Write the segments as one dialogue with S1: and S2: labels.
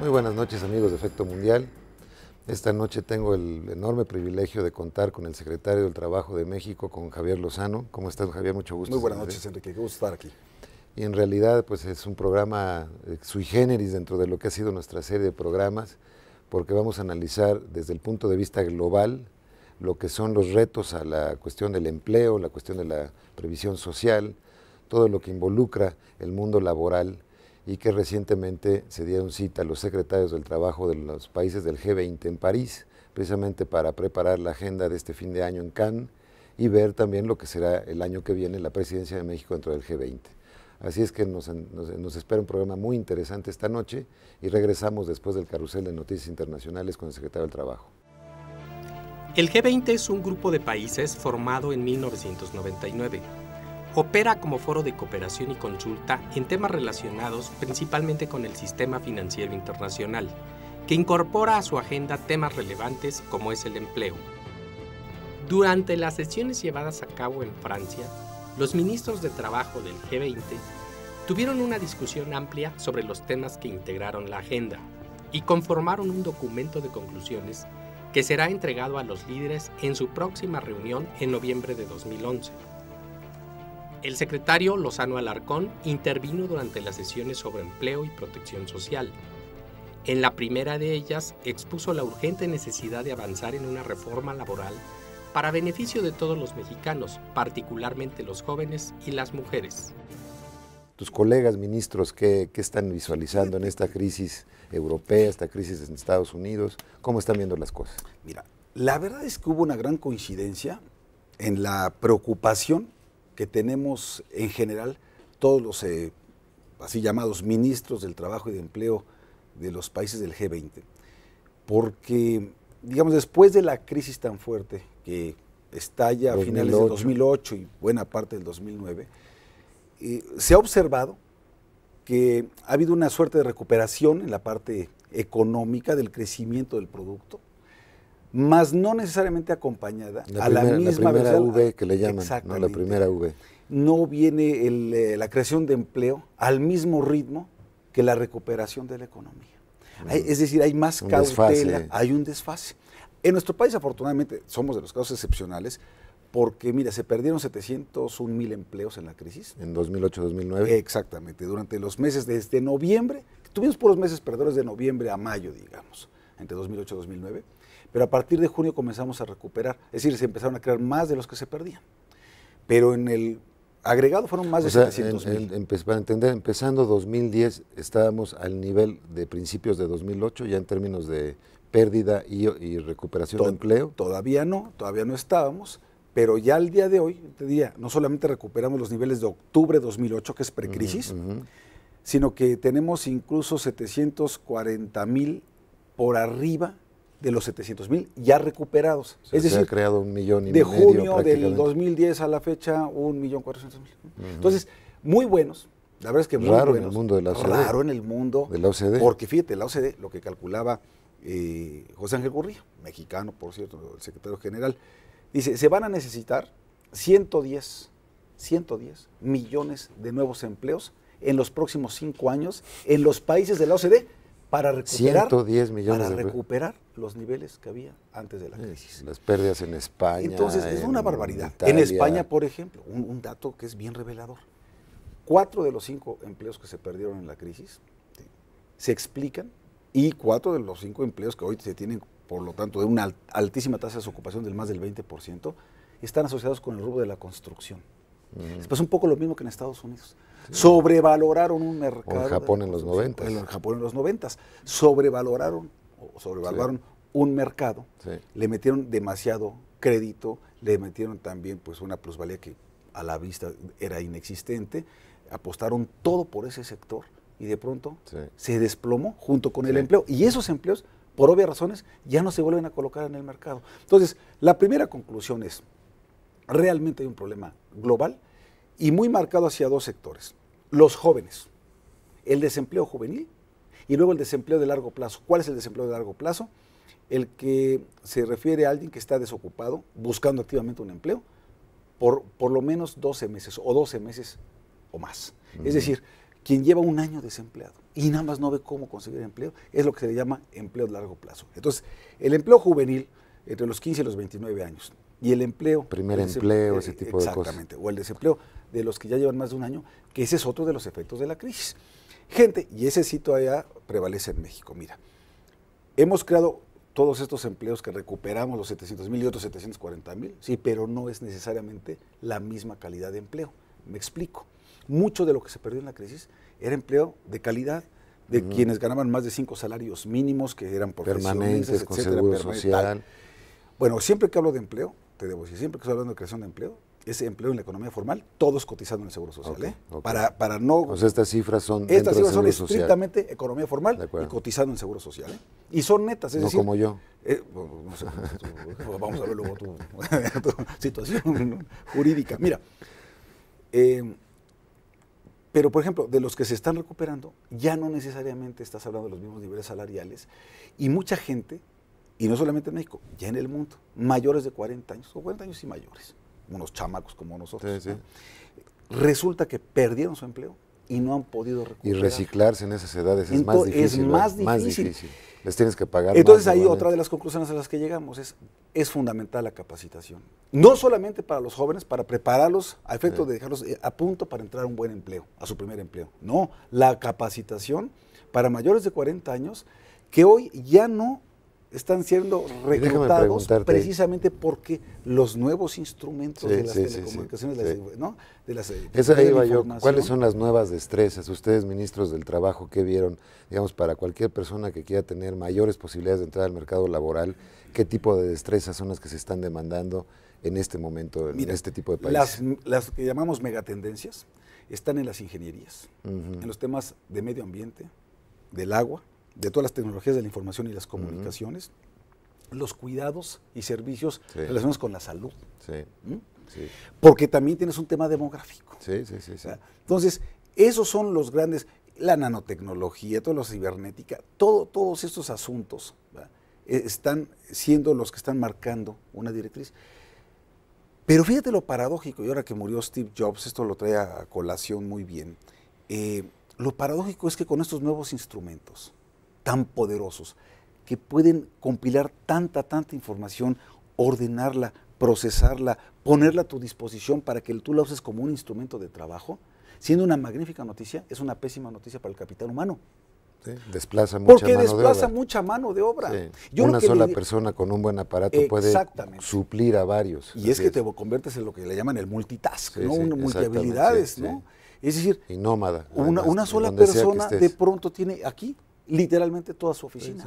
S1: Muy buenas noches amigos de Efecto Mundial. Esta noche tengo el enorme privilegio de contar con el secretario del Trabajo de México, con Javier Lozano. ¿Cómo estás, Javier? Mucho gusto. Muy buenas noches,
S2: Enrique. Qué gusto estar aquí.
S1: Y en realidad, pues es un programa eh, sui generis dentro de lo que ha sido nuestra serie de programas, porque vamos a analizar desde el punto de vista global lo que son los retos a la cuestión del empleo, la cuestión de la previsión social, todo lo que involucra el mundo laboral y que recientemente se dieron cita a los secretarios del trabajo de los países del G20 en París, precisamente para preparar la agenda de este fin de año en Cannes y ver también lo que será el año que viene la presidencia de México dentro del G20. Así es que nos, espera un programa muy interesante esta noche y regresamos después del carrusel de noticias internacionales con el secretario del Trabajo.
S2: El G20 es un grupo de países formado en 1999 opera como foro de cooperación y consulta en temas relacionados principalmente con el sistema financiero internacional, que incorpora a su agenda temas relevantes como es el empleo. Durante las sesiones llevadas a cabo en Francia, los ministros de Trabajo del G20 tuvieron una discusión amplia sobre los temas que integraron la agenda y conformaron un documento de conclusiones que será entregado a los líderes en su próxima reunión en noviembre de 2011. El secretario Lozano Alarcón intervino durante las sesiones sobre empleo y protección social. En la primera de ellas expuso la urgente necesidad de avanzar en una reforma laboral para beneficio de todos los mexicanos, particularmente los jóvenes y las mujeres.
S1: Tus colegas ministros, ¿qué, están visualizando en esta crisis europea, esta crisis en Estados Unidos? ¿Cómo están viendo las cosas? Mira,
S2: la verdad es que hubo una gran coincidencia
S1: en la preocupación que
S2: tenemos en general todos los eh, así llamados ministros del trabajo y de empleo de los países del G20. Porque, digamos, después de la crisis tan fuerte que estalla a finales del 2008 y buena parte del 2009, eh, se ha observado que ha habido una suerte de recuperación en la parte económica del crecimiento del producto, más no necesariamente acompañada a la misma la primera V que le llaman, no la
S1: primera V.
S2: No viene eh, la creación de empleo al mismo ritmo que la recuperación de la economía. es decir, hay más cautela, hay un desfase. En nuestro país, afortunadamente, somos de los casos excepcionales, porque mira, se perdieron 701 mil empleos en la crisis. En 2008-2009. Exactamente, durante los meses desde noviembre, tuvimos puros meses perdedores de noviembre a mayo, digamos, entre 2008 2009. Pero a partir de junio comenzamos a recuperar, es decir, se empezaron a crear más de los que se perdían. Pero en el agregado fueron más de 700 mil.
S1: para entender, empezando 2010 estábamos al nivel de principios de 2008 ya en términos de pérdida y, recuperación de empleo. Todavía no, todavía no estábamos, pero ya al día de hoy, no solamente recuperamos los
S2: niveles de octubre de 2008, que es precrisis, sino que tenemos incluso 740 mil por arriba de los 700 mil ya recuperados. es decir, ha creado un millón y de junio del 2010 a la fecha, un millón cuatrocientos mil. Entonces, muy buenos. La verdad es que muy raro en el mundo de la OCDE. Raro en el mundo de OCDE. Porque fíjate, la OCDE, lo que calculaba eh, José Ángel Gurría, mexicano, por cierto, el secretario general, dice, se van a necesitar 110, 110 millones de nuevos empleos en los próximos cinco años en los países de la OCDE para recuperar, los niveles que había antes de la crisis.
S1: Las pérdidas en España. Entonces, es una barbaridad. En España,
S2: por ejemplo, un, dato que es bien revelador. Cuatro de los cinco empleos que se perdieron en la crisis se explican y cuatro de los cinco empleos que hoy se tienen, por lo tanto, de una altísima tasa de ocupación del más del 20%, están asociados con el rubro de la construcción es un poco lo mismo que en Estados Unidos. Sobrevaloraron un mercado. en Japón en
S1: los 90. En Japón en
S2: los 90. Sobrevaloraron, o un mercado. Le metieron demasiado crédito, le metieron también pues una plusvalía que a la vista era inexistente. Apostaron todo por ese sector y de pronto se desplomó junto con el empleo. Y esos empleos, por obvias razones, ya no se vuelven a colocar en el mercado. Entonces, la primera conclusión es, realmente hay un problema global y muy marcado hacia dos sectores. Los jóvenes, el desempleo juvenil y luego el desempleo de largo plazo. ¿Cuál es el desempleo de largo plazo? El que se refiere a alguien que está desocupado, buscando activamente un empleo, por, por lo menos 12 meses o 12 meses o más. Es decir, quien lleva un año desempleado y nada más no ve cómo conseguir empleo, es lo que se le llama empleo de largo plazo. Entonces, el empleo juvenil entre los 15 y los 29 años, y el empleo. Primer empleo, eh, ese tipo de cosas. Exactamente, o el desempleo de los que ya llevan más de un año, que ese es otro de los efectos de la crisis. Gente, y ese sí todavía prevalece en México. Mira, hemos creado todos estos empleos que recuperamos, los 700 mil y otros 740 mil, sí, pero no es necesariamente la misma calidad de empleo. Me explico. Mucho de lo que se perdió en la crisis era empleo de calidad, de quienes ganaban más de cinco salarios mínimos, que eran por permanentes, etcétera, con social. Bueno, siempre que hablo de empleo, te debo decir, siempre que estoy hablando de creación de empleo, ese empleo en la economía formal, todos cotizando en el Seguro Social. ¿eh? Para, para no... O estas cifras son... Estas cifras son estrictamente economía formal y cotizando en el Seguro Social. ¿eh? Y son netas, es no como yo. vamos a ver luego tu situación jurídica. Mira, eh, pero por ejemplo, de los que se están recuperando, ya no necesariamente estás hablando de los mismos niveles salariales y mucha gente y no solamente en México, ya en el mundo, mayores de 40 años, o 40 años y mayores, unos chamacos como nosotros. Resulta que perdieron su empleo y no han podido
S1: recuperar. Y reciclarse en esas edades es más difícil. Es más difícil. Les tienes que pagar Entonces ahí otra de
S2: las conclusiones a las que llegamos es, es fundamental la capacitación. No solamente para los jóvenes, para prepararlos a efecto de dejarlos eh, a punto para entrar a un buen empleo, a su primer empleo. No, la capacitación para mayores de 40 años que hoy ya no están siendo reclutados precisamente porque los nuevos instrumentos de las telecomunicaciones, ¿no? de las eh, Esa iba yo. ¿Cuáles son
S1: las nuevas destrezas? Ustedes, ministros del trabajo, ¿qué vieron, digamos, para cualquier persona que quiera tener mayores posibilidades de entrar al mercado laboral? ¿Qué tipo de destrezas son las que se están demandando en este momento, en este tipo de países?
S2: Las, que llamamos megatendencias están en las ingenierías, en los temas de medio ambiente, del agua, de todas las tecnologías de la información y las comunicaciones, los cuidados y servicios relacionados con la salud. ¿Mm? Porque también tienes un tema demográfico. Entonces, esos son los grandes, la nanotecnología, toda la cibernética, todo, todos estos asuntos e, están siendo los que están marcando una directriz. Pero fíjate lo paradójico, y ahora que murió Steve Jobs, esto lo trae a colación muy bien. Eh, lo paradójico es que con estos nuevos instrumentos, tan poderosos, que pueden compilar tanta, tanta información, ordenarla, procesarla, ponerla a tu disposición para que tú la uses como un instrumento de trabajo, siendo una magnífica noticia, es una pésima noticia para el capital humano.
S1: desplaza mucha mano de obra.
S2: mucha mano de obra. Una sola persona
S1: con un buen aparato puede suplir a varios. Y es que te conviertes en lo que le llaman el multitask, ¿no? ¿no? Es decir, y nómada. una este, sola persona de
S2: pronto tiene aquí literalmente toda su oficina.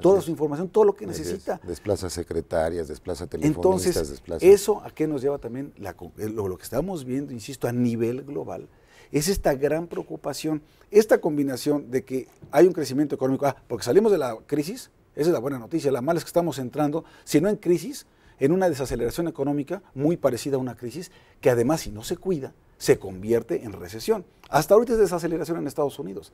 S2: toda su información, todo lo que necesita.
S1: Desplaza secretarias, desplaza telefonistas, Entonces, eso
S2: a qué nos lleva también eh, lo, que estamos viendo, insisto, a nivel global, es esta gran preocupación, esta combinación de que hay un crecimiento económico, ah, porque salimos de la crisis, esa es la buena noticia, la mala es que estamos entrando, si no en crisis, en una desaceleración económica muy parecida a una crisis, que además si no se cuida, se convierte en recesión. Hasta ahorita es desaceleración en Estados Unidos,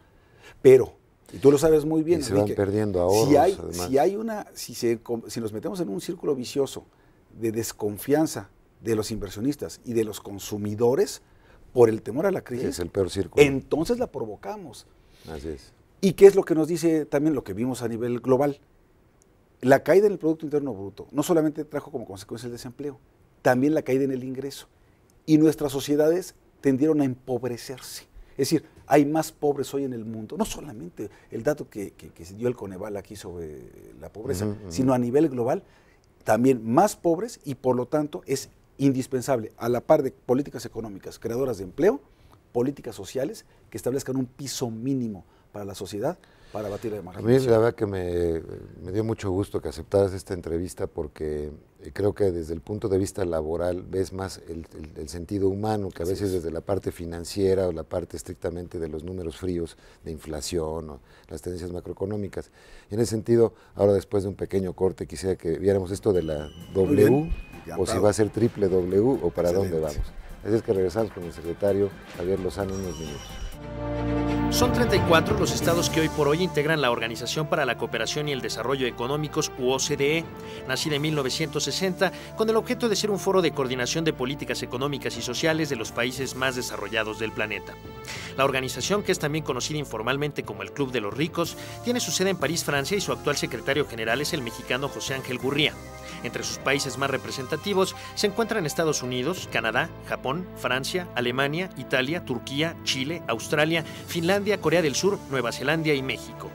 S2: pero y tú lo sabes muy bien. se van perdiendo ahora. Si hay, si hay una, si, se, si nos metemos en un círculo vicioso de desconfianza de los inversionistas y de los consumidores por el temor a la crisis, Entonces la provocamos. Así es. ¿Y qué es lo que nos dice también lo que vimos a nivel global? La caída en el Producto Interno Bruto no solamente trajo como consecuencia el desempleo, también la caída en el ingreso. Y nuestras sociedades tendieron a empobrecerse. Es decir, hay más pobres hoy en el mundo, no solamente el dato que, se dio el Coneval aquí sobre la pobreza, sino a nivel global, también más pobres y por lo tanto es indispensable, a la par de políticas económicas creadoras de empleo, políticas sociales que establezcan un piso mínimo a la sociedad para batir la margen. A mí la
S1: verdad que me, dio mucho gusto que aceptaras esta entrevista porque eh, creo que desde el punto de vista laboral ves más el, sentido humano que a veces desde la parte financiera o la parte estrictamente de los números fríos de inflación o las tendencias macroeconómicas. Y en ese sentido, ahora después de un pequeño corte quisiera que viéramos esto de la W o si va a ser triple W o para dónde vamos. Así es que regresamos con el secretario Javier Lozano en unos minutos. Son 34 los estados que hoy por hoy integran la Organización para la Cooperación y el Desarrollo Económicos, UOCDE, nacida en 1960 con el objeto de ser un foro de coordinación de políticas económicas y sociales de los países más desarrollados del planeta. La organización, que es también conocida informalmente como el Club de los Ricos, tiene su sede en París, Francia y su actual secretario general es el mexicano José Ángel Gurría. Entre sus países más representativos se encuentran Estados Unidos, Canadá, Japón, Francia, Alemania, Italia, Turquía, Chile, Australia, Finlandia, Corea del Sur, Nueva Zelanda y México.